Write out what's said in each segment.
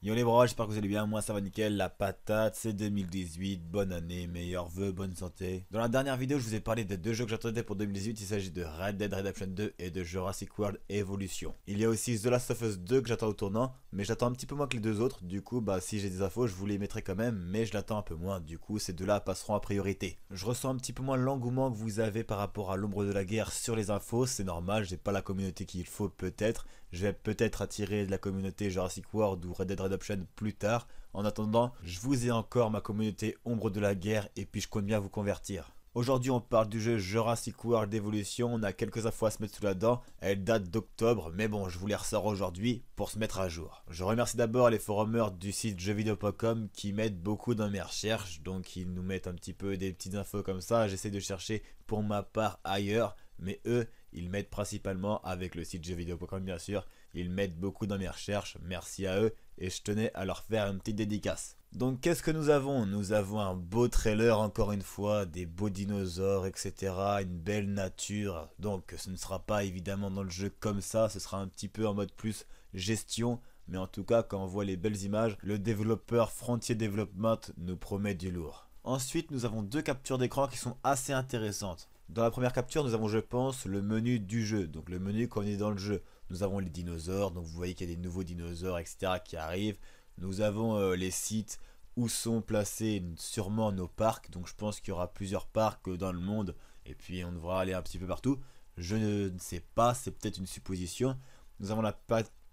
Yo les bros, j'espère que vous allez bien, moi ça va nickel, la patate, c'est 2018, bonne année, meilleurs vœux, bonne santé. Dans la dernière vidéo, je vous ai parlé des deux jeux que j'attendais pour 2018, il s'agit de Red Dead Redemption 2 et de Jurassic World Evolution. Il y a aussi The Last of Us 2 que j'attends au tournant, mais j'attends un petit peu moins que les deux autres, du coup bah si j'ai des infos, je vous les mettrai quand même, mais je l'attends un peu moins, du coup ces deux-là passeront à priorité. Je ressens un petit peu moins l'engouement que vous avez par rapport à l'ombre de la guerre sur les infos, c'est normal, j'ai pas la communauté qu'il faut peut-être, je vais peut-être attirer de la communauté Jurassic World ou Red Dead Redemption plus tard. En attendant, je vous ai encore ma communauté Ombre de la Guerre et puis je compte bien vous convertir. Aujourd'hui, on parle du jeu Jurassic World Evolution. On a quelques infos à se mettre sous la dent. Elle date d'octobre, mais bon, je vous les ressors aujourd'hui pour se mettre à jour. Je remercie d'abord les forumers du site jeuxvideo.com qui m'aident beaucoup dans mes recherches. Donc, ils nous mettent un petit peu des petites infos comme ça. J'essaie de chercher pour ma part ailleurs mais eux, ils m'aident principalement avec le site jeuxvideo.com bien sûr, ils m'aident beaucoup dans mes recherches, merci à eux, et je tenais à leur faire une petite dédicace. Donc qu'est-ce que nous avons Nous avons un beau trailer encore une fois, des beaux dinosaures, etc. Une belle nature. Donc ce ne sera pas évidemment dans le jeu comme ça, ce sera un petit peu en mode plus gestion. Mais en tout cas, quand on voit les belles images, le développeur Frontier Development nous promet du lourd. Ensuite, nous avons deux captures d'écran qui sont assez intéressantes. Dans la première capture, nous avons, je pense, le menu du jeu, donc le menu qu'on est dans le jeu. Nous avons les dinosaures, donc vous voyez qu'il y a des nouveaux dinosaures, etc. qui arrivent. Nous avons euh, les sites où sont placés sûrement nos parcs, donc je pense qu'il y aura plusieurs parcs euh, dans le monde, et puis on devra aller un petit peu partout. Je ne sais pas, c'est peut-être une supposition. Nous avons la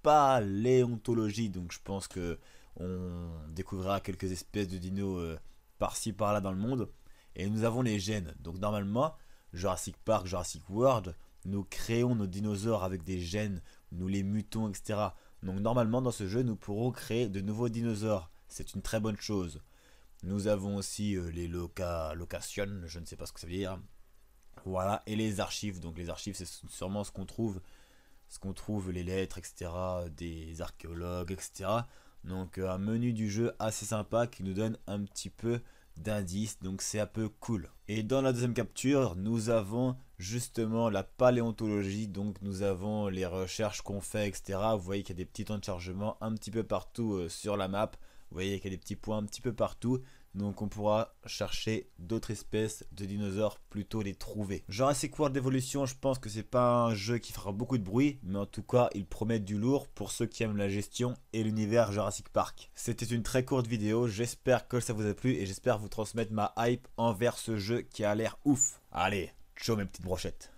paléontologie, donc je pense que on découvrira quelques espèces de dinos euh, par-ci par-là dans le monde. Et nous avons les gènes, donc normalement, Jurassic Park, Jurassic World, nous créons nos dinosaures avec des gènes, nous les mutons, etc. Donc normalement dans ce jeu, nous pourrons créer de nouveaux dinosaures. C'est une très bonne chose. Nous avons aussi euh, les loca location, je ne sais pas ce que ça veut dire. Voilà, et les archives. Donc les archives, c'est sûrement ce qu'on trouve, ce qu'on trouve, les lettres, etc. Des archéologues, etc. Donc euh, un menu du jeu assez sympa qui nous donne un petit peu d'indices, donc c'est un peu cool. Et dans la deuxième capture, nous avons justement la paléontologie, donc nous avons les recherches qu'on fait, etc. Vous voyez qu'il y a des petits temps de chargement un petit peu partout euh, sur la map, vous voyez qu'il y a des petits points un petit peu partout, donc on pourra chercher d'autres espèces de dinosaures, plutôt les trouver. Jurassic World d'évolution, je pense que c'est pas un jeu qui fera beaucoup de bruit, mais en tout cas, il promet du lourd pour ceux qui aiment la gestion et l'univers Jurassic Park. C'était une très courte vidéo, j'espère que ça vous a plu et j'espère vous transmettre ma hype envers ce jeu qui a l'air ouf. Allez, ciao mes petites brochettes.